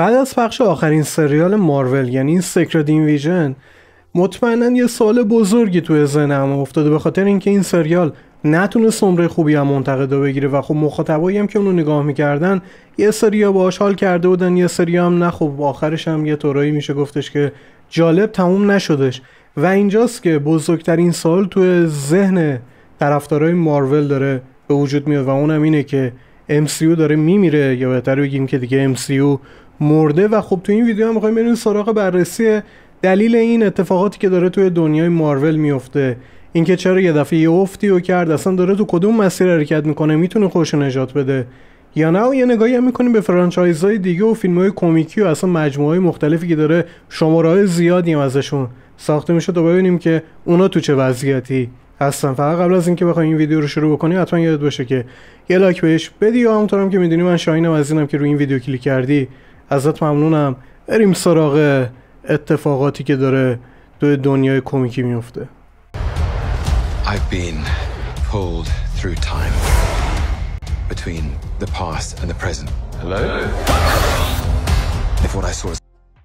بعد از پخش آخرین سریال مارول یعنی این سکرد اینویژن مطمئنا یه سال بزرگی توی ذهنم افتاده به خاطر اینکه این سریال نتونست نمره خوبی هم منتقدا بگیره و خب مخاطبایی هم که اونو نگاه میکردن یه سریا باهاش حال کرده بودن یه سری هم نه خب آخرش هم یه طورایی میشه گفتش که جالب تموم نشدش و اینجاست که بزرگترین سال توی ذهن طرفدارای مارول داره به وجود میاد و اونم اینه که MCU داره میمیره یا بهتر بگیم که دیگه MCU مرده و خب تو این ویدیو هم میخوایم بریم سراغ بررسی دلیل این اتفاقاتی که داره توی دنیای مارول میفته اینکه چرا یه دفعه یه افتی و کرد اصلا داره تو کدوم مسیر حرکت میکنه میتونه خوش نجات بده یا نه و یه نگاهی هم میکنیم به فرانچایزهای دیگه و فیلم های کمیکی و اصلا مجموعه های مختلفی که داره شماره زیادی هم ازشون ساخته میشه تا ببینیم که اونا تو چه وضعیتی هستن فقط قبل از اینکه بخوایم این ویدیو رو شروع بکنی حتما یاد باشه که یه لایک بهش بدی یا همونطورم که میدونی من شاهینم از اینم که روی این ویدیو کلیک کردی ازت ممنونم بریم سراغ اتفاقاتی که داره تو دنیای کمیکی میفته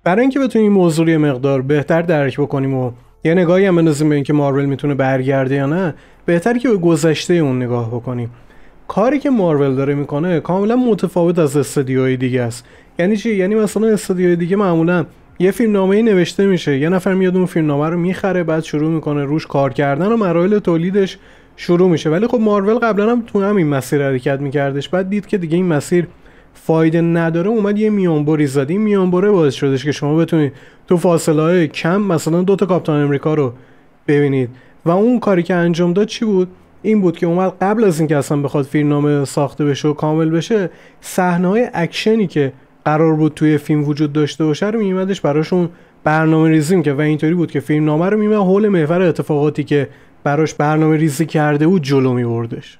برای اینکه بتونیم این موضوع یه مقدار بهتر درک بکنیم و یه نگاهی هم بندازیم به اینکه مارول میتونه برگرده یا نه بهتر که به گذشته اون نگاه بکنیم کاری که مارول داره میکنه کاملا متفاوت از استدیوهای دیگه است یعنی چی یعنی مثلا استودیوی دیگه معمولا یه فیلمنامه ای نوشته میشه یه نفر میاد اون فیلمنامه رو میخره بعد شروع میکنه روش کار کردن و مراحل تولیدش شروع میشه ولی خب مارول قبلا هم تو همین مسیر حرکت میکردش بعد دید که دیگه این مسیر فایده نداره اومد یه میانبری زد این میانبره باز شدش که شما بتونید تو فاصله های کم مثلا دو تا امریکا رو ببینید و اون کاری که انجام داد چی بود این بود که اومد قبل از اینکه اصلا بخواد فیلمنامه ساخته بشه و کامل بشه صحنه های اکشنی که قرار بود توی فیلم وجود داشته باشه رو میمدش براشون برنامه ریزیم که و اینطوری بود که فیلم نامه رو میمد حول محور اتفاقاتی که براش برنامه ریزی کرده بود جلو میبردش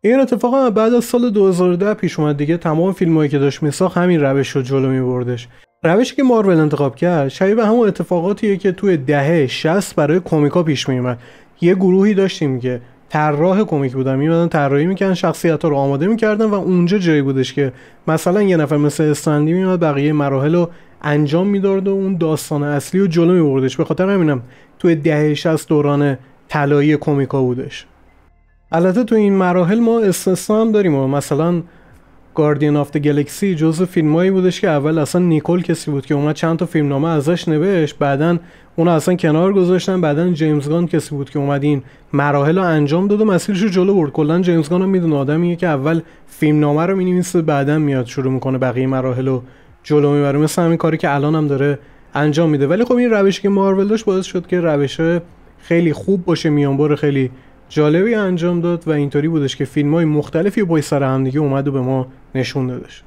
این هم بعد از سال 2010 پیش اومد دیگه تمام فیلمهایی که داشت میساخ همین روش رو جلو میبردش روشی که مارول انتخاب کرد شبیه به همون اتفاقاتیه که توی دهه 60 برای کمیکا پیش میومد یه گروهی داشتیم که طراح کمیک بودن میمدن طراحی میکردن شخصیت ها رو آماده میکردن و اونجا جایی بودش که مثلا یه نفر مثل استندی میمد بقیه مراحل رو انجام میداد و اون داستان اصلی رو جلو میبردش به خاطر همینم توی دهه 60 دوران طلایی کمیکا بودش البته تو این مراحل ما استثنا هم داریم و مثلا گاردین آف گلکسی جزو فیلمایی بودش که اول اصلا نیکل کسی بود که اومد چند تا فیلم نامه ازش نوشت بعدا اون اصلا کنار گذاشتن بعدا جیمز گان کسی بود که اومد این مراحل رو انجام داد و مسیرش رو جلو برد کلا جیمز گان هم میدونه آدمیه که اول فیلم نامه رو مینویسه بعدا میاد شروع میکنه بقیه مراحل رو جلو میبره مثل همین کاری که الان هم داره انجام میده ولی خب این روشی که مارول داشت باعث شد که روش خیلی خوب باشه میانبر خیلی جالبی انجام داد و اینطوری بودش که فیلم های مختلفی با سر همدیگه اومد و به ما نشون داشت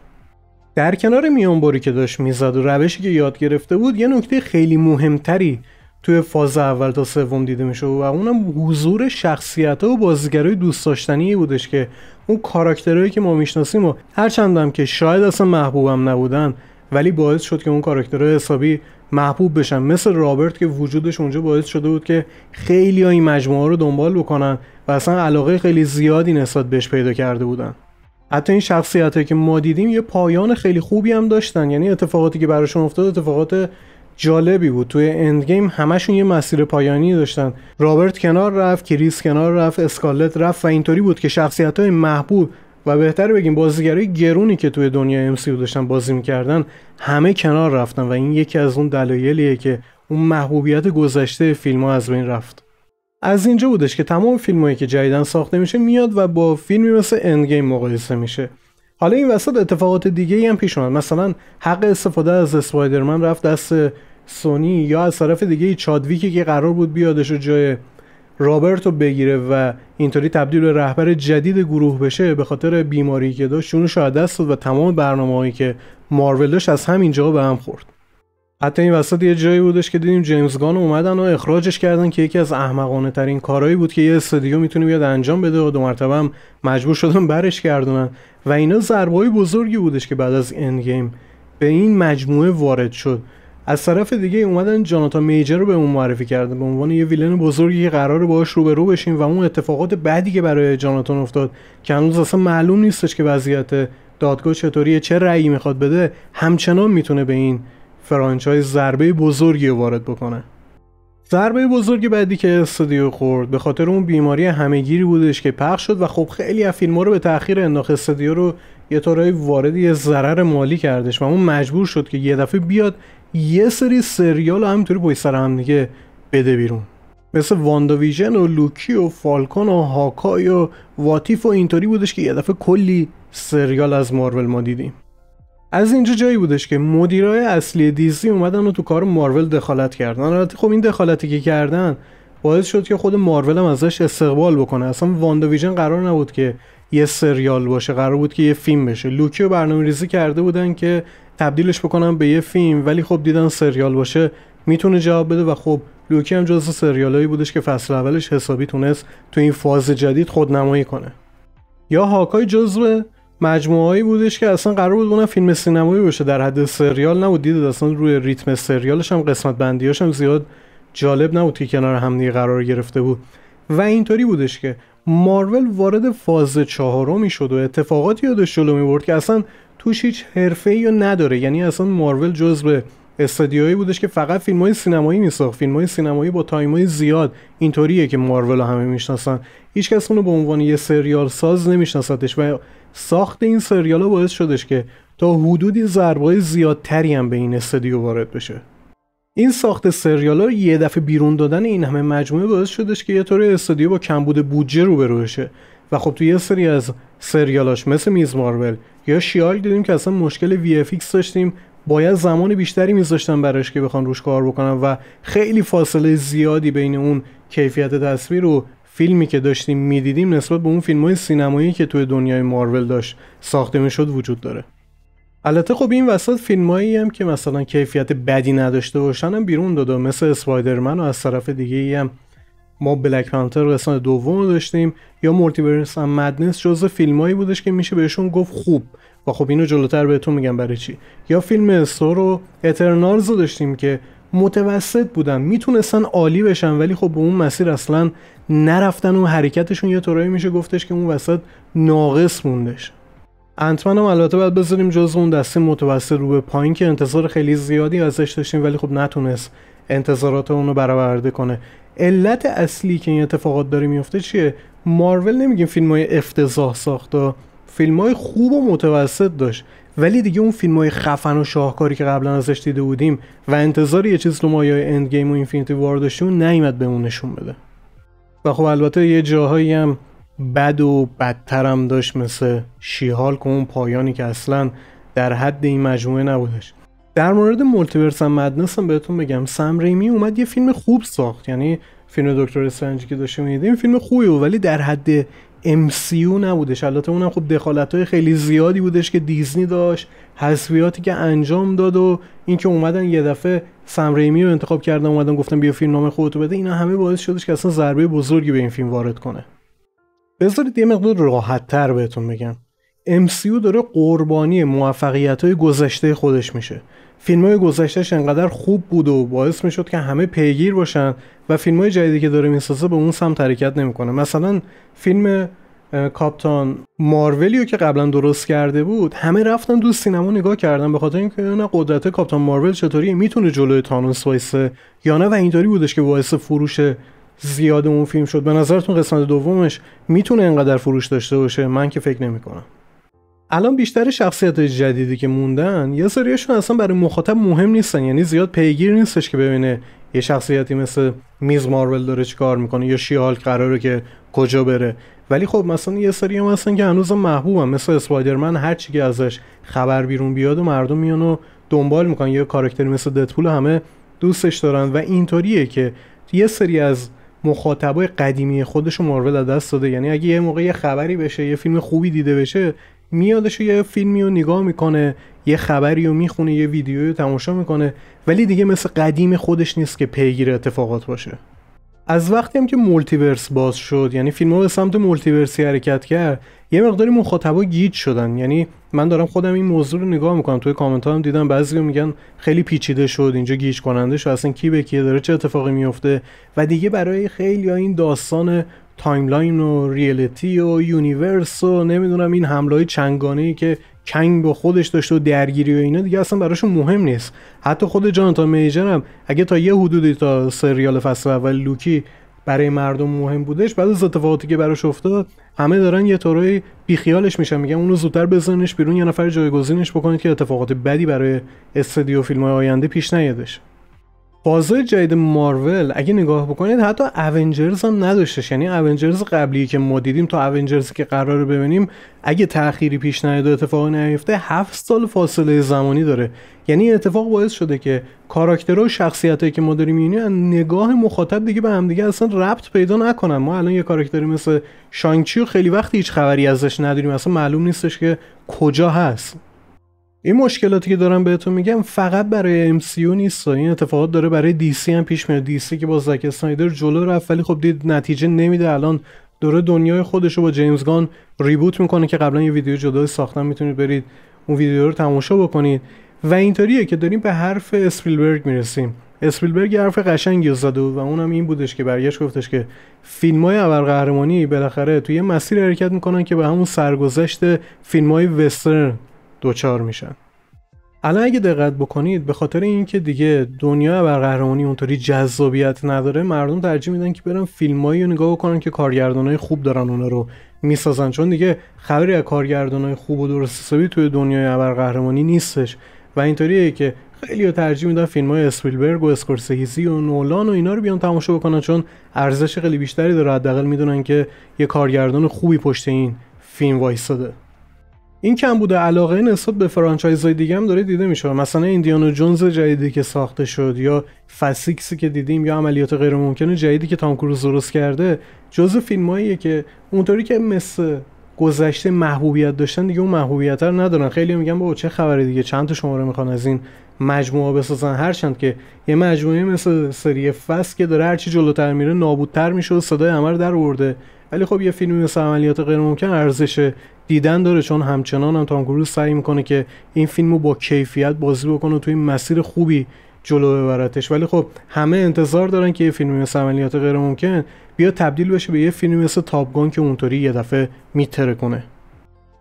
در کنار میانبری که داشت میزد و روشی که یاد گرفته بود یه نکته خیلی مهمتری توی فاز اول تا سوم دیده میشه و اونم حضور شخصیت ها و بازیگرای دوست داشتنی بودش که اون کاراکترهایی که ما میشناسیم و هرچندم که شاید اصلا محبوبم نبودن ولی باعث شد که اون کاراکترهای حسابی محبوب بشن مثل رابرت که وجودش اونجا باعث شده بود که خیلی این مجموعه رو دنبال بکنن و اصلا علاقه خیلی زیادی نسبت بهش پیدا کرده بودن حتی این شخصیت که ما دیدیم یه پایان خیلی خوبی هم داشتن یعنی اتفاقاتی که براشون افتاد اتفاقات جالبی بود توی گیم همشون یه مسیر پایانی داشتن رابرت کنار رفت کریس کنار رفت اسکالت رفت و اینطوری بود که شخصیت های محبوب و بهتر بگیم بازیگرای گرونی که توی دنیا سی داشتن بازی میکردن همه کنار رفتن و این یکی از اون دلایلیه که اون محبوبیت گذشته فیلم از بین رفت از اینجا بودش که تمام فیلمایی که جدیدن ساخته میشه میاد و با فیلمی مثل اندگیم مقایسه میشه حالا این وسط اتفاقات دیگه ای هم پیش اومد مثلا حق استفاده از اسپایدرمن رفت دست سونی یا از طرف دیگه چادویکی که قرار بود بیادش و جای رابرتو بگیره و اینطوری تبدیل به رهبر جدید گروه بشه به خاطر بیماری که داشت چون شاید دست و تمام هایی که مارول داشت از همینجا به هم خورد حتی این وسط یه جایی بودش که دیدیم جیمز گان اومدن و اخراجش کردن که یکی از احمقانه ترین کارهایی بود که یه استودیو میتونه بیاد انجام بده و دو مرتبه هم مجبور شدن برش گردونن و اینا ضربه بزرگی بودش که بعد از گیم به این مجموعه وارد شد از طرف دیگه اومدن جاناتا میجر رو به اون معرفی کردن به عنوان یه ویلن بزرگی که قراره باهاش روبرو بشیم و اون اتفاقات بعدی که برای جاناتان افتاد که هنوز اصلا معلوم نیستش که وضعیت دادگاه چطوریه چه رأیی میخواد بده همچنان میتونه به این فرانچایز ضربه بزرگی وارد بکنه ضربه بزرگ بعدی که استودیو خورد به خاطر اون بیماری همهگیری بودش که پخش شد و خب خیلی از فیلم‌ها رو به تاخیر انداخت استودیو رو یه طوری وارد یه ضرر مالی کردش و اون مجبور شد که یه دفعه بیاد یه سری سریال رو همینطوری پای سر هم دیگه بده بیرون مثل واندا ویژن و لوکی و فالکون و هاکای و واتیف و اینطوری بودش که یه دفعه کلی سریال از مارول ما دیدیم از اینجا جایی بودش که مدیرای اصلی دیزی اومدن و تو کار مارول دخالت کردن البته خب این دخالتی که کردن باعث شد که خود مارول هم ازش استقبال بکنه اصلا واندا ویژن قرار نبود که یه سریال باشه قرار بود که یه فیلم بشه لوکی رو برنامه ریزی کرده بودن که تبدیلش بکنن به یه فیلم ولی خب دیدن سریال باشه میتونه جواب بده و خب لوکی هم جز سریالایی بودش که فصل اولش حسابی تونست تو این فاز جدید خودنمایی کنه یا هاکای جزو مجموعهایی بودش که اصلا قرار بود اونم فیلم سینمایی باشه در حد سریال نبود دیدید اصلا روی ریتم سریالش هم قسمت بندیاش هم زیاد جالب نبود که کنار هم قرار گرفته بود و اینطوری بودش که مارول وارد فاز چهارمی شد و اتفاقاتی یادش جلو می برد که اصلا توش هیچ حرفه یا نداره یعنی اصلا مارول به استودیویی بودش که فقط فیلم های سینمایی میساخت فیلم های سینمایی با تایم های زیاد اینطوریه که مارول همه میشناسن هیچ کس اونو به عنوان یه سریال ساز نمیشناسدش و ساخت این سریال ها باعث شدش که تا حدودی ضربه زیادتری هم به این استودیو وارد بشه این ساخت سریال ها یه دفعه بیرون دادن این همه مجموعه باعث شدش که یه طور استودیو با کمبود بودجه روبرو بشه و خب تو یه سری از سریالاش مثل میز مارول یا شیال دیدیم که اصلا مشکل وی داشتیم باید زمان بیشتری میذاشتن براش که بخوان روش کار بکنن و خیلی فاصله زیادی بین اون کیفیت تصویر و فیلمی که داشتیم میدیدیم نسبت به اون فیلم های سینمایی که توی دنیای مارول داشت ساخته میشد وجود داره البته خب این وسط فیلمایی هم که مثلا کیفیت بدی نداشته باشن هم بیرون داده مثل اسپایدرمن و از طرف دیگه هم ما بلک پانتر قسمت دوم داشتیم یا مولتیورس هم مدنس جزو فیلمایی بودش که میشه بهشون گفت خوب و خب اینو جلوتر بهتون میگم برای چی یا فیلم استور و اترنالز رو داشتیم که متوسط بودن میتونستن عالی بشن ولی خب به اون مسیر اصلا نرفتن و حرکتشون یه طورایی میشه گفتش که اون وسط ناقص موندش انتمن هم البته باید بذاریم جز اون دسته متوسط رو به پایین که انتظار خیلی زیادی ازش داشتیم ولی خب نتونست انتظارات اونو برآورده کنه علت اصلی که این اتفاقات داره میفته چیه مارول نمیگیم فیلم های افتضاح ساخته فیلم های خوب و متوسط داشت ولی دیگه اون فیلم های خفن و شاهکاری که قبلا ازش دیده بودیم و انتظار یه چیز رو مایه اند گیم و اینفینیتی وار داشتیم نیمت به اون نشون بده و خب البته یه جاهایی هم بد و بدترم داشت مثل شیحال که اون پایانی که اصلا در حد این مجموعه نبودش در مورد مولتیورس هم مدنس هم بهتون بگم سم ریمی اومد یه فیلم خوب ساخت یعنی فیلم دکتر استرنج که داشتیم میدیدیم فیلم خوبی ولی در حد MCU نبودش البته اونم خب دخالت های خیلی زیادی بودش که دیزنی داشت حذفیاتی که انجام داد و اینکه اومدن یه دفعه سم ریمی رو انتخاب کردن اومدن گفتن بیا فیلم نام خودتو بده اینا همه باعث شدش که اصلا ضربه بزرگی به این فیلم وارد کنه بذارید یه مقدار راحت تر بهتون بگم MCU داره قربانی موفقیت های گذشته خودش میشه فیلم های گذشتهش انقدر خوب بود و باعث میشد که همه پیگیر باشن و فیلم های جدیدی که داره میسازه به اون سمت حرکت نمیکنه مثلا فیلم کاپتان مارولیو که قبلا درست کرده بود همه رفتن دو سینما نگاه کردن به خاطر اینکه نه قدرت کاپتان مارول چطوری میتونه جلوی تانوس وایسه یا نه و اینطوری بودش که باعث فروش زیاد اون فیلم شد به نظرتون قسمت دومش میتونه انقدر فروش داشته باشه من که فکر نمیکنم الان بیشتر شخصیت جدیدی که موندن یه سریاشون اصلا برای مخاطب مهم نیستن یعنی زیاد پیگیر نیستش که ببینه یه شخصیتی مثل میز مارول داره کار میکنه یا شیال قراره که کجا بره ولی خب مثلا یه سری هم هستن که هنوز محبوبن مثل اسپایدرمن هر چی که ازش خبر بیرون بیاد و مردم میان و دنبال میکنن یه کاراکتری مثل ددپول همه دوستش دارن و اینطوریه که یه سری از مخاطبای قدیمی خودش مارول از دست داده یعنی اگه یه موقع یه خبری بشه یه فیلم خوبی دیده بشه میادش یه فیلمی رو نگاه میکنه یه خبری رو میخونه یه ویدیوی رو تماشا میکنه ولی دیگه مثل قدیم خودش نیست که پیگیر اتفاقات باشه از وقتی هم که مولتیورس باز شد یعنی فیلم ها به سمت مولتیورسی حرکت کرد یه مقداری مخاطبا گیج شدن یعنی من دارم خودم این موضوع رو نگاه میکنم توی کامنت ها هم دیدم بعضی میگن خیلی پیچیده شد اینجا گیج کننده شد اصلا کی به کیه داره چه اتفاقی میفته و دیگه برای خیلی این داستان تایملاین و ریلیتی و یونیورس و نمیدونم این حمله های چنگانه ای که کنگ با خودش داشته و درگیری و اینا دیگه اصلا براشون مهم نیست حتی خود جانتا میجر هم اگه تا یه حدودی تا سریال فصل اول لوکی برای مردم مهم بودش بعد از اتفاقاتی که براش افتاد همه دارن یه طوری بیخیالش میشن میگن اونو زودتر بزنش بیرون یه نفر جایگزینش بکنید که اتفاقات بدی برای استدیو فیلم آینده پیش نیادش بازار جدید مارول اگه نگاه بکنید حتی اونجرز هم نداشتش یعنی اونجرز قبلی که ما دیدیم تا اونجرزی که قرار ببینیم اگه تأخیری پیش نیاد اتفاق نیفته هفت سال فاصله زمانی داره یعنی اتفاق باعث شده که کاراکترها و شخصیتایی که ما داریم یعنی نگاه مخاطب دیگه به همدیگه اصلا ربط پیدا نکنن ما الان یه کاراکتری مثل شانگچی خیلی وقت هیچ خبری ازش نداریم اصلا معلوم نیستش که کجا هست این مشکلاتی که دارم بهتون میگم فقط برای او نیست این اتفاقات داره برای سی هم پیش میاد سی که با زک اسنایدر جلو رفت ولی خب دید نتیجه نمیده الان داره دنیای خودش رو با جیمز گان ریبوت میکنه که قبلا یه ویدیو جدا ساختم میتونید برید اون ویدیو رو تماشا بکنید و اینطوریه که داریم به حرف اسپیلبرگ میرسیم اسپیلبرگ حرف قشنگی زده و اونم این بودش که برگشت گفتش که فیلم های ابرقهرمانی بالاخره توی مسیر حرکت میکنن که به همون سرگذشت فیلم های وسترن دوچار میشن الان اگه دقت بکنید به خاطر اینکه دیگه دنیا بر قهرمانی اونطوری جذابیت نداره مردم ترجیح میدن که برن فیلمایی رو نگاه بکنن که کارگردانای خوب دارن اونا رو میسازن چون دیگه خبری از کارگردانای خوب و درست حسابی توی دنیای ابرقهرمانی قهرمانی نیستش و اینطوریه که خیلی ها ترجیح میدن فیلم های اسپیلبرگ و اسکورسیزی و نولان و اینا رو بیان تماشا بکنن چون ارزش خیلی بیشتری داره حداقل میدونن که یه کارگردان خوبی پشت این فیلم وایساده این کم بوده علاقه نسبت به فرانچایزهای دیگه هم داره دیده میشه مثلا ایندیانا جونز جدیدی که ساخته شد یا فسیکسی که دیدیم یا عملیات غیرممکن جدیدی که تام کروز درست کرده جز فیلمهاییه که اونطوری که مثل گذشته محبوبیت داشتن دیگه اون محبوبیت رو ندارن خیلی میگن با چه خبره دیگه چند تا شماره میخوان از این مجموعه بسازن هرچند که یه مجموعه مثل سری فس که داره هرچی جلوتر میره نابودتر میشه و صدای در ورده ولی خب یه فیلمی مثل عملیات غیر ممکن ارزش دیدن داره چون همچنان هم تام سعی میکنه که این فیلم رو با کیفیت بازی بکنه و توی مسیر خوبی جلو ببرتش ولی خب همه انتظار دارن که یه فیلمی مثل عملیات غیر ممکن بیا تبدیل بشه به یه فیلمی مثل تابگان که اونطوری یه دفعه میتره کنه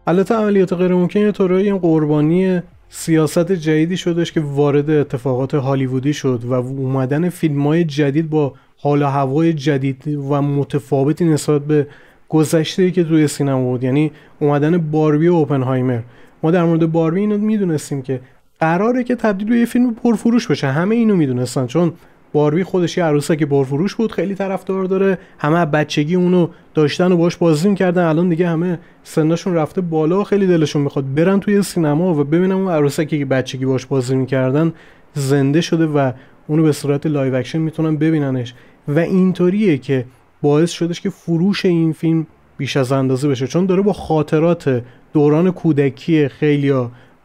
البته عملیات غیر ممکن یه طورایی قربانی سیاست جدیدی شدش که وارد اتفاقات هالیوودی شد و اومدن فیلم های جدید با حال و هوای جدید و متفاوتی نسبت به گذشته که توی سینما بود یعنی اومدن باربی و اوپنهایمر ما در مورد باربی اینو میدونستیم که قراره که تبدیل به یه فیلم پرفروش بشه همه اینو میدونستن چون باربی خودش یه که بارفروش بود خیلی طرفدار داره همه بچگی اونو داشتن و باش بازی میکردن الان دیگه همه سنشون رفته بالا و خیلی دلشون میخواد برن توی سینما و ببینم اون عروسه که بچگی باش بازی میکردن زنده شده و اونو به صورت لایو اکشن میتونن ببیننش و اینطوریه که باعث شدش که فروش این فیلم بیش از اندازه بشه چون داره با خاطرات دوران کودکی خیلی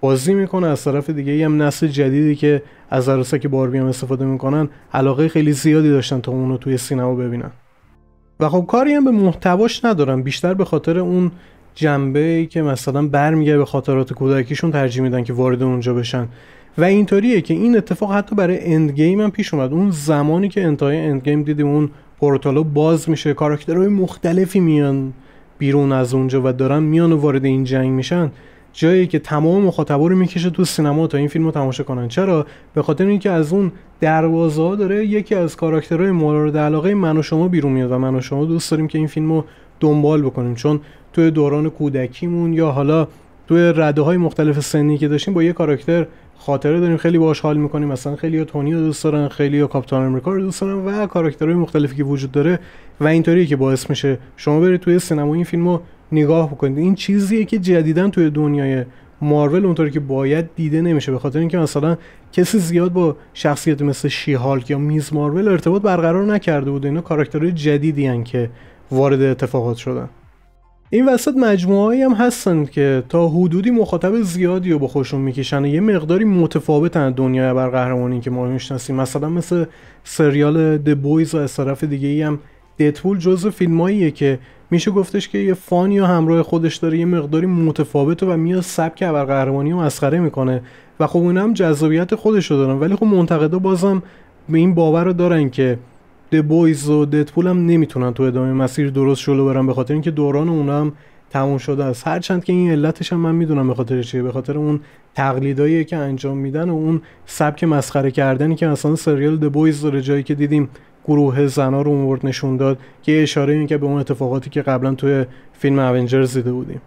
بازی میکنه از طرف دیگه یه هم نسل جدیدی که از عروسک باربی هم استفاده میکنن علاقه خیلی زیادی داشتن تا اونو توی سینما ببینن و خب کاری هم به محتواش ندارم. بیشتر به خاطر اون جنبه ای که مثلا برمیگرده به خاطرات کودکیشون ترجیح میدن که وارد اونجا بشن و اینطوریه که این اتفاق حتی برای گیم هم پیش اومد اون زمانی که انتهای گیم دیدیم اون پورتالو باز میشه کاراکترهای مختلفی میان بیرون از اونجا و دارن میان وارد این جنگ میشن جایی که تمام مخاطبا رو میکشه تو سینما تا این فیلم رو تماشا کنن چرا به خاطر اینکه از اون دروازه داره یکی از کاراکترهای مورد علاقه من و شما بیرون میاد و من و شما دوست داریم که این فیلم رو دنبال بکنیم چون توی دوران کودکیمون یا حالا توی رده های مختلف سنی که داشتیم با یه کاراکتر خاطره داریم خیلی باش حال میکنیم مثلا خیلی تونی رو دوست دارن خیلی کاپیتان امریکا رو دوست دارن و کاراکترهای مختلفی که وجود داره و اینطوریه که باعث میشه شما برید توی سینما این رو نگاه بکنید این چیزیه که جدیدا توی دنیای مارول اونطوری که باید دیده نمیشه به خاطر اینکه مثلا کسی زیاد با شخصیت مثل شیهالک یا میز مارول ارتباط برقرار نکرده بود اینا کاراکترهای جدیدی هن که وارد اتفاقات شدن این وسط مجموعه هم هستن که تا حدودی مخاطب زیادی رو به خوشون میکشن یه مقداری متفاوتن دنیای ابرقهرمانی که ما میشناسیم مثلا مثل سریال د بویز و از طرف دیگه ای هم دتپول جزو فیلماییه که میشه گفتش که یه فانی و همراه خودش داره یه مقداری متفاوت و میاد سبک قهرمانی و مسخره میکنه و خب اونم هم جذابیت خودش رو دارن ولی خب منتقدا بازم به این باور رو دارن که د بویز و دتپول هم نمیتونن تو ادامه مسیر درست شلو برن به خاطر اینکه دوران اونها هم تموم شده است هرچند که این علتش هم من میدونم به خاطر چیه به خاطر اون تقلیدایی که انجام میدن و اون سبک مسخره کردنی که اصلا سریال د بویز داره جایی که دیدیم گروه زنا رو اونورد نشون داد که اشاره این که به اون اتفاقاتی که قبلا توی فیلم اونجرز زیده بودیم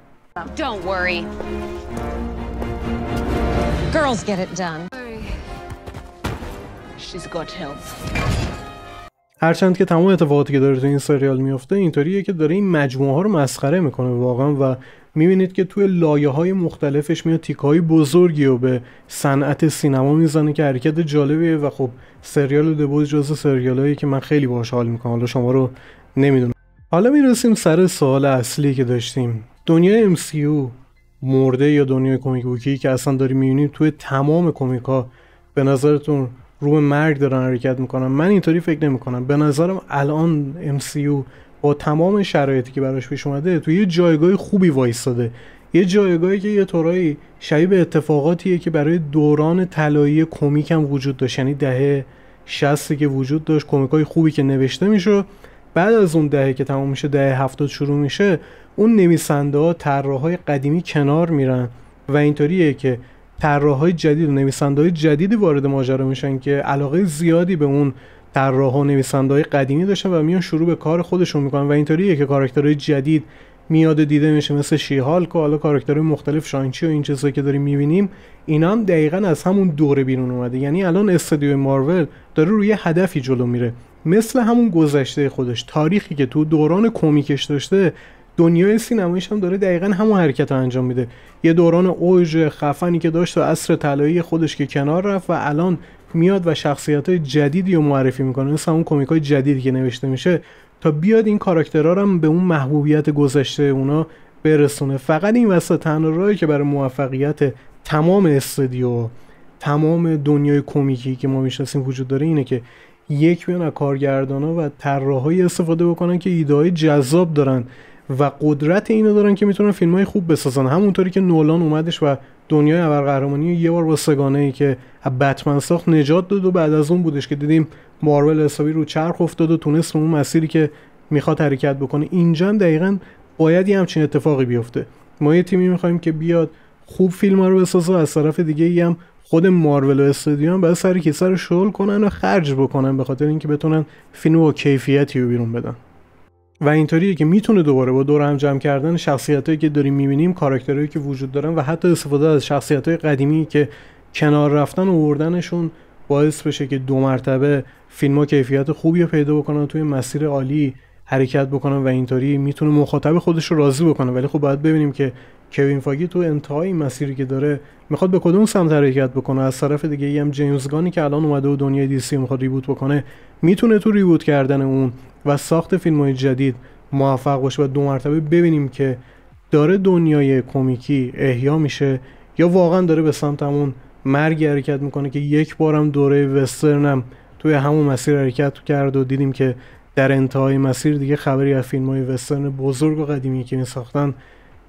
هرچند که تمام اتفاقاتی که داره تو این سریال میفته اینطوریه که داره این مجموعه ها رو مسخره میکنه واقعا و میبینید که توی لایه های مختلفش میاد تیک های بزرگی و به صنعت سینما میزنه که حرکت جالبیه و خب سریال دبوز جز سریال هایی که من خیلی باش حال میکنم حالا شما رو نمیدونم حالا میرسیم سر سوال اصلی که داشتیم دنیا MCU مرده یا دنیای کمیک بوکی که اصلا داریم میبینیم توی تمام کمیک ها به نظرتون رو به مرگ دارن حرکت میکنن من اینطوری فکر نمیکنم به نظرم الان MCU با تمام شرایطی که براش پیش اومده توی یه جایگاه خوبی وایستاده یه جایگاهی که یه طورایی شبیه به اتفاقاتیه که برای دوران طلایی کمیک هم وجود داشت یعنی دهه 60 که وجود داشت های خوبی که نوشته میشه بعد از اون دهه که تمام میشه دهه هفتاد شروع میشه اون نویسنده ها های قدیمی کنار میرن و اینطوریه که های جدید و نویسنده های جدیدی وارد ماجرا میشن که علاقه زیادی به اون طراحا و نویسندهای قدیمی داشتن و میان شروع به کار خودشون میکنن و اینطوریه که کاراکترهای جدید میاد و دیده میشه مثل شیحال که حالا کاراکترهای مختلف شانچی و این چیزایی که داریم میبینیم اینا هم دقیقا از همون دوره بیرون اومده یعنی الان استودیو مارول داره روی هدفی جلو میره مثل همون گذشته خودش تاریخی که تو دوران کمیکش داشته دنیای سینمایش هم داره دقیقا همون حرکت رو انجام میده یه دوران اوج خفنی که داشت و عصر طلایی خودش که کنار رفت و الان میاد و شخصیت های جدیدی رو معرفی میکنه مثل اون کمیک های جدیدی که نوشته میشه تا بیاد این کاراکترها رو به اون محبوبیت گذشته اونا برسونه فقط این وسط تنها راهی که برای موفقیت تمام استودیو تمام دنیای کمیکی که ما میشناسیم وجود داره اینه که یک بیان کارگردان ها و طراحهایی استفاده بکنن که ایده های جذاب دارن و قدرت اینو دارن که میتونن فیلم های خوب بسازن همونطوری که نولان اومدش و دنیای قهرمانی یه بار با سگانه ای که بتمن ساخت نجات داد و بعد از اون بودش که دیدیم مارول حسابی رو چرخ افتاد و تونست اون مسیری که میخواد حرکت بکنه اینجا هم دقیقا باید یه همچین اتفاقی بیفته ما یه تیمی میخوایم که بیاد خوب فیلم ها رو بسازه و از طرف دیگه ای هم خود مارول و استودیو هم باید سر کیسه رو شل کنن و خرج بکنن به خاطر اینکه بتونن فیلم و کیفیتی رو بیرون بدن و اینطوریه که میتونه دوباره با دور هم جمع کردن شخصیتایی که داریم میبینیم کاراکترهایی که وجود دارن و حتی استفاده از شخصیت های قدیمی که کنار رفتن و وردنشون باعث بشه که دو مرتبه فیلم کیفیت خوبی رو پیدا بکنن توی مسیر عالی حرکت بکنن و اینطوری میتونه مخاطب خودش رو راضی بکنه ولی خب باید ببینیم که کوین فاگی تو انتهای مسیری که داره میخواد به کدوم سمت حرکت بکنه از طرف دیگه ای هم جیمز گانی که الان اومده و دنیای دی سی میخواد ریبوت بکنه میتونه تو ریبوت کردن اون و ساخت فیلم های جدید موفق باشه و دو مرتبه ببینیم که داره دنیای کمیکی احیا میشه یا واقعا داره به سمت همون مرگ حرکت میکنه که یک بارم دوره وسترنم توی همون مسیر حرکت کرد و دیدیم که در انتهای مسیر دیگه خبری از فیلم های وسترن بزرگ و قدیمی که ساختن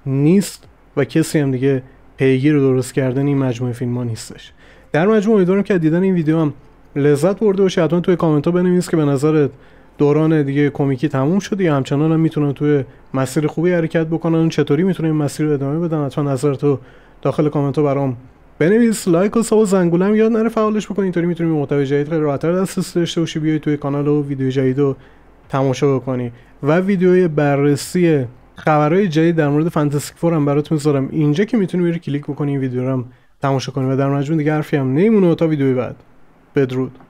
نیست و کسی هم دیگه پیگیر رو درست کردن این مجموعه فیلم ها نیستش در مجموع امیدوارم که دیدن این ویدیو هم لذت برده باشی حتما توی کامنت ها بنویس که به نظرت دوران دیگه کمیکی تموم شده یا همچنان هم میتونن توی مسیر خوبی حرکت بکنن چطوری میتونن این مسیر رو ادامه بدن حتما تو داخل کامنت ها برام بنویس لایک و ساب و زنگولم یاد نره فعالش بکن اینطوری میتونی به محتوای جدید خیلی راحت‌تر دسترسی داشته باشی بیای توی کانال و ویدیو جدید رو تماشا بکنی و ویدیوی بررسی خبرهای جدید در مورد فانتاستیک فور هم براتون میذارم اینجا که میتونی بری کلیک بکنی این ویدیو رو هم تماشا کنی و در مجموع دیگه حرفی هم و تا ویدیوی بعد بدرود